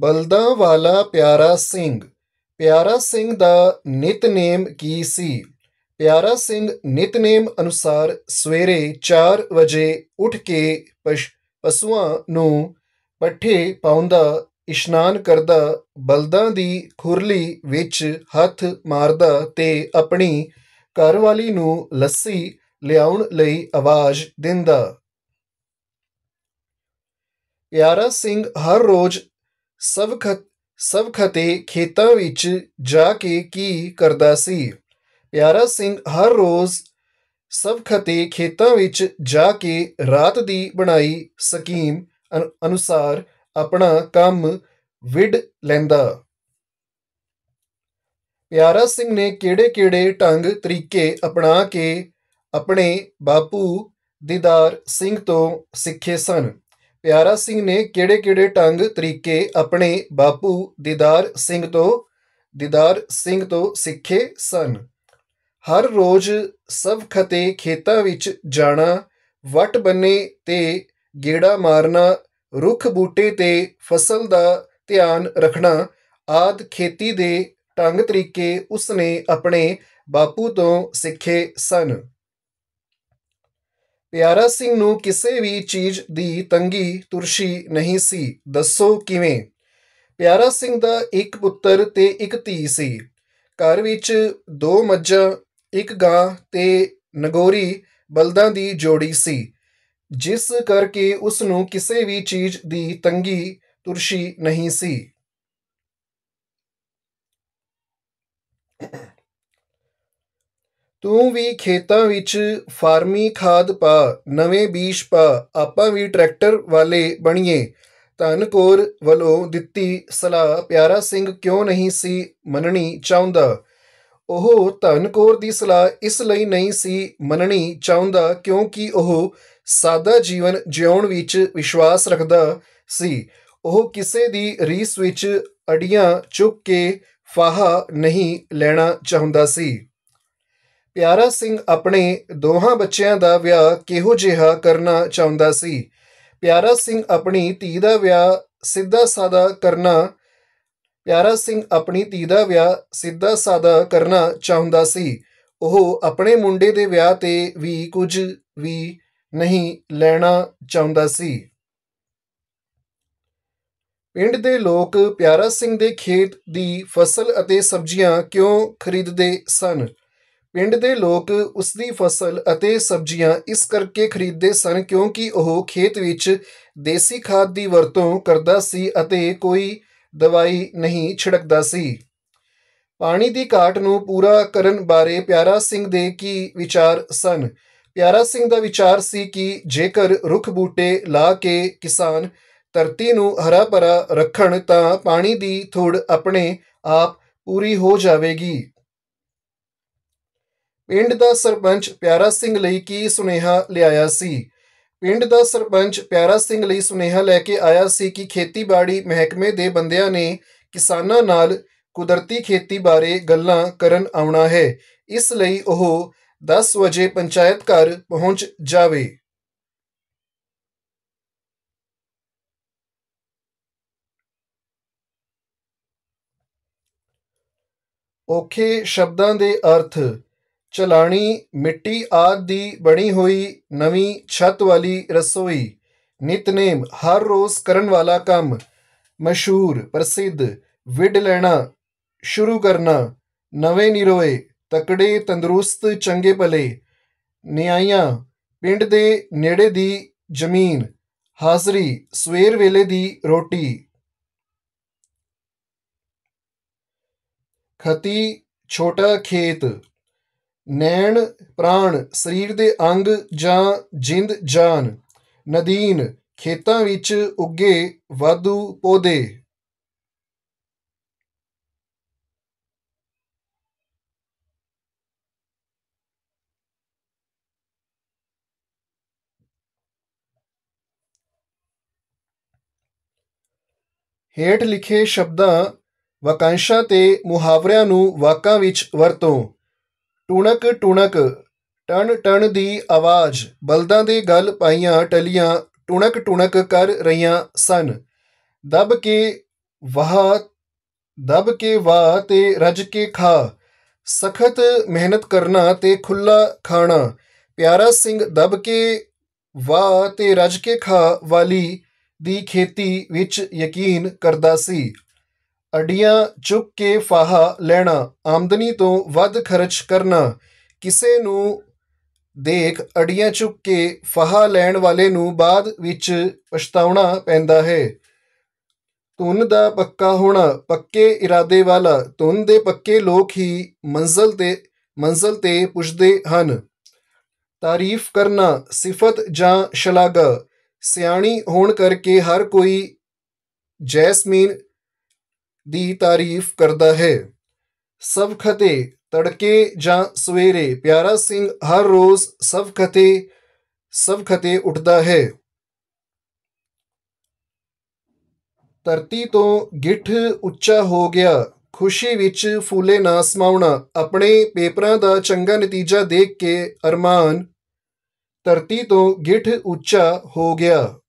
ਬਲਦਾਂ ਵਾਲਾ ਪਿਆਰਾ ਸਿੰਘ ਪਿਆਰਾ ਸਿੰਘ ਦਾ ਨਿਤਨੇਮ ਕੀ ਸੀ ਪਿਆਰਾ ਸਿੰਘ ਨਿਤਨੇਮ ਅਨੁਸਾਰ ਸਵੇਰੇ 4 ਵਜੇ ਉੱਠ ਕੇ ਪਸ਼ੂਆਂ ਨੂੰ ਪੱਠੇ ਪਾਉਂਦਾ ਇਸ਼ਨਾਨ ਕਰਦਾ ਬਲਦਾਂ ਦੀ ਖੁਰਲੀ ਵਿੱਚ ਹੱਥ ਮਾਰਦਾ ਤੇ ਆਪਣੀ ਘਰਵਾਲੀ ਨੂੰ ਲੱਸੀ ਲਿਆਉਣ ਲਈ ਆਵਾਜ਼ ਦਿੰਦਾ ਪਿਆਰਾ ਸਿੰਘ ਹਰ ਰੋਜ਼ ਸਭ ਖਤ ਸਭ ਖਤੇ ਖੇਤਾਂ ਵਿੱਚ ਜਾ ਕੇ ਕੀ ਕਰਦਾ ਸੀ ਪਿਆਰਾ ਸਿੰਘ ਹਰ ਰੋਜ਼ ਸਭ ਖਤੇ ਖੇਤਾਂ ਵਿੱਚ ਜਾ ਕੇ ਰਾਤ ਦੀ ਬਣਾਈ ਸਕੀਮ ਅਨੁਸਾਰ ਆਪਣਾ ਕੰਮ ਵਿਡ ਲੈਂਦਾ ਪਿਆਰਾ ਸਿੰਘ ਨੇ ਕਿਹੜੇ-ਕਿਹੜੇ ਢੰਗ ਤਰੀਕੇ ਅਪਣਾ ਕੇ ਆਪਣੇ ਬਾਪੂ ਦੀਦਾਰ ਸਿੰਘ ਤੋਂ ਸਿੱਖੇ ਸਨ ਪਿਆਰਾ ਸਿੰਘ ਨੇ ਕਿਹੜੇ-ਕਿਹੜੇ ਟੰਗ ਤਰੀਕੇ ਆਪਣੇ ਬਾਪੂ ਦੀਦਾਰ ਸਿੰਘ ਤੋਂ ਦੀਦਾਰ ਸਿੰਘ ਤੋਂ ਸਿੱਖੇ ਸਨ ਹਰ ਰੋਜ਼ ਸਭ ਖਤੇ ਖੇਤਾਂ ਵਿੱਚ ਜਾਣਾ ਵਟ ਬੰਨੇ ਤੇ ਗੇੜਾ ਮਾਰਨਾ ਰੁੱਖ ਬੂਟੇ ਤੇ ਫਸਲ ਦਾ ਧਿਆਨ ਰੱਖਣਾ ਆਦ ਖੇਤੀ ਦੇ ਟੰਗ ਤਰੀਕੇ ਉਸਨੇ ਆਪਣੇ ਬਾਪੂ ਤੋਂ ਸਿੱਖੇ ਸਨ ਪਿਆਰਾ ਸਿੰਘ ਨੂੰ ਕਿਸੇ ਵੀ ਚੀਜ਼ ਦੀ ਤੰਗੀ ਤੁਰਸ਼ੀ ਨਹੀਂ ਸੀ ਦੱਸੋ ਕਿਵੇਂ ਪਿਆਰਾ ਸਿੰਘ ਦਾ ਇੱਕ ਪੁੱਤਰ ਤੇ ਇੱਕ ਧੀ ਸੀ ਘਰ ਵਿੱਚ ਦੋ ਮੱਝਾਂ ਇੱਕ ਗਾਂ ਤੇ ਨਗੋਰੀ ਬਲਦਾਂ ਦੀ ਜੋੜੀ ਸੀ ਜਿਸ ਕਰਕੇ ਉਸ ਨੂੰ ਕਿਸੇ ਵੀ ਚੀਜ਼ ਦੀ ਤੰਗੀ ਤੁਰਸ਼ੀ ਨਹੀਂ ਸੀ ਤੂੰ ਵੀ ਖੇਤਾਂ ਵਿੱਚ ਫਾਰਮੀ ਖਾਦ ਪਾ ਨਵੇਂ ਬੀਜ ਪਾ ਆਪਾਂ ਵੀ ਟਰੈਕਟਰ ਵਾਲੇ ਬਣੀਏ ਧਨਕੌਰ ਵੱਲੋਂ ਦਿੱਤੀ ਸਲਾਹ ਪਿਆਰਾ ਸਿੰਘ ਕਿਉਂ ਨਹੀਂ ਸੀ ਮੰਨਣੀ ਚਾਹੁੰਦਾ ਉਹ ਧਨਕੌਰ ਦੀ ਸਲਾਹ ਇਸ ਲਈ ਨਹੀਂ ਸੀ ਮੰਨਣੀ ਚਾਹੁੰਦਾ ਕਿਉਂਕਿ ਉਹ ਸਾਦਾ ਜੀਵਨ ਜਿਉਣ ਵਿੱਚ ਵਿਸ਼ਵਾਸ ਰੱਖਦਾ ਸੀ ਉਹ ਕਿਸੇ ਦੀ ਰੀਸ ਵਿੱਚ ਅੜੀਆਂ ਚੁੱਕ ਕੇ ਫਾਹਾ ਨਹੀਂ ਲੈਣਾ ਚਾਹੁੰਦਾ ਸੀ ਪਿਆਰਾ ਸਿੰਘ ਆਪਣੇ ਦੋਹਾਂ ਬੱਚਿਆਂ ਦਾ ਵਿਆਹ ਕਿਹੋ ਜਿਹਾ ਕਰਨਾ ਚਾਹੁੰਦਾ ਸੀ ਪਿਆਰਾ ਸਿੰਘ ਆਪਣੀ ਧੀ ਦਾ ਵਿਆਹ ਸਿੱਧਾ ਸਾਦਾ ਕਰਨਾ ਪਿਆਰਾ ਸਿੰਘ ਆਪਣੀ ਧੀ ਦਾ ਵਿਆਹ ਸਿੱਧਾ ਸਾਦਾ ਕਰਨਾ ਚਾਹੁੰਦਾ ਸੀ ਉਹ ਆਪਣੇ ਮੁੰਡੇ ਦੇ ਵਿਆਹ ਤੇ ਵੀ ਕੁਝ ਵੀ ਨਹੀਂ ਲੈਣਾ ਚਾਹੁੰਦਾ ਸੀ ਪਿੰਡ ਦੇ ਲੋਕ ਪਿਆਰਾ ਸਿੰਘ ਦੇ ਖੇਤ ਦੀ ਫਸਲ ਅਤੇ ਸਬਜ਼ੀਆਂ ਕਿਉਂ ਖਰੀਦਦੇ ਸਨ ਪਿੰਡ ਦੇ ਲੋਕ ਉਸ ਦੀ ਫਸਲ ਅਤੇ ਸਬਜ਼ੀਆਂ ਇਸ ਕਰਕੇ ਖਰੀਦਦੇ ਸਨ ਕਿਉਂਕਿ ਉਹ ਖੇਤ ਵਿੱਚ ਦੇਸੀ ਖਾਦ ਦੀ ਵਰਤੋਂ ਕਰਦਾ ਸੀ ਅਤੇ ਕੋਈ ਦਵਾਈ ਨਹੀਂ ਛਿੜਕਦਾ ਸੀ ਪਾਣੀ ਦੀ ਘਾਟ ਨੂੰ ਪੂਰਾ ਕਰਨ ਬਾਰੇ ਪਿਆਰਾ ਸਿੰਘ ਦੇ ਕੀ ਵਿਚਾਰ ਸਨ ਪਿਆਰਾ ਸਿੰਘ ਦਾ ਵਿਚਾਰ ਸੀ ਕਿ ਜੇਕਰ ਰੁੱਖ ਬੂਟੇ ਲਾ ਕੇ ਕਿਸਾਨ ਧਰਤੀ ਨੂੰ ਹਰਾ ਭਰਾ ਰੱਖਣ ਤਾਂ ਪਾਣੀ ਦੀ ਥੋੜ ਆਪਣੇ ਆਪ ਪੂਰੀ ਹੋ ਜਾਵੇਗੀ ਪਿੰਡ ਦਾ ਸਰਪੰਚ ਪਿਆਰਾ ਸਿੰਘ ਲਈ ਕੀ ਸੁਨੇਹਾ ਲਿਆਇਆ ਸੀ ਪਿੰਡ ਦਾ ਸਰਪੰਚ ਪਿਆਰਾ ਸਿੰਘ ਲਈ ਸੁਨੇਹਾ ਲੈ ਕੇ ਆਇਆ ਸੀ ਕਿ ਖੇਤੀਬਾੜੀ ਮਹਿਕਮੇ ਦੇ ਬੰਦਿਆਂ ਨੇ ਕਿਸਾਨਾਂ ਨਾਲ ਕੁਦਰਤੀ ਖੇਤੀ ਬਾਰੇ ਗੱਲਾਂ ਕਰਨ ਆਉਣਾ ਹੈ ਇਸ ਲਈ ਉਹ 10 ਵਜੇ ਪੰਚਾਇਤ ਘਰ ਪਹੁੰਚ ਜਾਵੇ ਓਕੇ ਸ਼ਬਦਾਂ ਦੇ ਅਰਥ ਚਲਾਣੀ ਮਿੱਟੀ ਆਦ ਦੀ ਬਣੀ ਹੋਈ ਨਵੀਂ ਛੱਤ ਵਾਲੀ ਰਸੋਈ ਨਿਤਨੇਮ ਹਰ ਰੋਜ਼ ਕਰਨ ਵਾਲਾ ਕੰਮ ਮਸ਼ਹੂਰ ਪ੍ਰਸਿੱਧ ਵਿਡ ਲੈਣਾ ਸ਼ੁਰੂ ਕਰਨਾ ਨਵੇਂ ਨਿਰੋਏ ਤਕੜੇ ਤੰਦਰੁਸਤ ਚੰਗੇ ਭਲੇ ਨਿਆਈਆਂ ਪਿੰਡ ਦੇ ਨੇੜੇ ਦੀ ਜ਼ਮੀਨ ਹਾਜ਼ਰੀ ਸਵੇਰ ਵੇਲੇ ਦੀ ਰੋਟੀ ਖਤੀ ਛੋਟਾ ਖੇਤ ਨੈਣ ਪ੍ਰਾਣ ਸਰੀਰ ਦੇ ਅੰਗ ਜਾਂ ਜਿੰਦ ਜਾਨ ਨਦੀਨ ਖੇਤਾਂ ਵਿੱਚ ਉੱਗੇ ਵਾਧੂ ਪੌਦੇ ਹੇਠ ਲਿਖੇ ਸ਼ਬਦਾਂ ਵਾਕਾਂਸ਼ਾਂ ਤੇ ਮੁਹਾਵਰਿਆਂ ਨੂੰ ਵਾਕਾਂ ਵਿੱਚ ਵਰਤੋਂ ਟੁਣਕ ਟੁਣਕ ਟਣ ਟਣ ਦੀ ਆਵਾਜ਼ ਬਲਦਾਂ ਦੇ ਗਲ ਪਾਈਆਂ ਟਲੀਆਂ ਟੁਣਕ ਟੁਣਕ ਕਰ ਰਹੀਆਂ ਸਨ ਦਬ ਕੇ ਵਾਹ ਦਬ ਕੇ ਵਾਹ ਤੇ ਰਜ ਕੇ ਖਾ ਸਖਤ ਮਿਹਨਤ ਕਰਨਾ ਤੇ ਖੁੱਲਾ ਖਾਣਾ ਪਿਆਰਾ ਸਿੰਘ ਦਬ ਕੇ ਵਾਹ ਤੇ ਰਜ ਕੇ ਖਾ ਵਾਲੀ ਦੀ ਖੇਤੀ ਵਿੱਚ ਯਕੀਨ ਕਰਦਾ ਸੀ ਅਡੀਆਂ ਚੁੱਕ ਕੇ ਫਾਹਾ ਲੈਣਾ ਆਮਦਨੀ ਤੋਂ ਵੱਧ ਖਰਚ ਕਰਨਾ ਕਿਸੇ ਨੂੰ ਦੇਖ ਅਡੀਆਂ ਚੁੱਕ ਕੇ ਫਾਹਾ ਲੈਣ ਵਾਲੇ ਨੂੰ ਬਾਅਦ ਵਿੱਚ ਪਛਤਾਉਣਾ ਪੈਂਦਾ ਹੈ ਧੁਨ ਦਾ ਪੱਕਾ ਹੋਣਾ ਪੱਕੇ ਇਰਾਦੇ ਵਾਲਾ ਧੁਨ ਦੇ ਪੱਕੇ ਲੋਕ ਹੀ ਮੰਜ਼ਲ ਤੇ ਮੰਜ਼ਲ ਤੇ ਪੁੱਜਦੇ ਹਨ ਤਾਰੀਫ ਕਰਨਾ ਸਿਫਤ ਜਾਂ ਸ਼ਲਾਘਾ ਸਿਆਣੀ ਹੋਣ ਕਰਕੇ ਹਰ ਕੋਈ ਜੈਸਮੀਨ ਦੀ ਤਾਰੀਫ ਕਰਦਾ ਹੈ ਖਤੇ ਤੜਕੇ ਜਾਂ ਸਵੇਰੇ ਪਿਆਰਾ ਸਿੰਘ ਹਰ ਰੋਜ਼ ਸਭ ਖਤੇ ਉੱਠਦਾ ਹੈ ਧਰਤੀ ਤੋਂ ਗਿੱਠ ਉੱਚਾ ਹੋ ਗਿਆ ਖੁਸ਼ੀ ਵਿੱਚ ਫੁੱਲੇ ਨਾ ਸਮਾਉਣਾ ਆਪਣੇ ਪੇਪਰਾਂ ਦਾ ਚੰਗਾ ਨਤੀਜਾ ਦੇਖ ਕੇ ਅਰਮਾਨ ਧਰਤੀ ਤੋਂ ਗਿੱਠ ਉੱਚਾ ਹੋ ਗਿਆ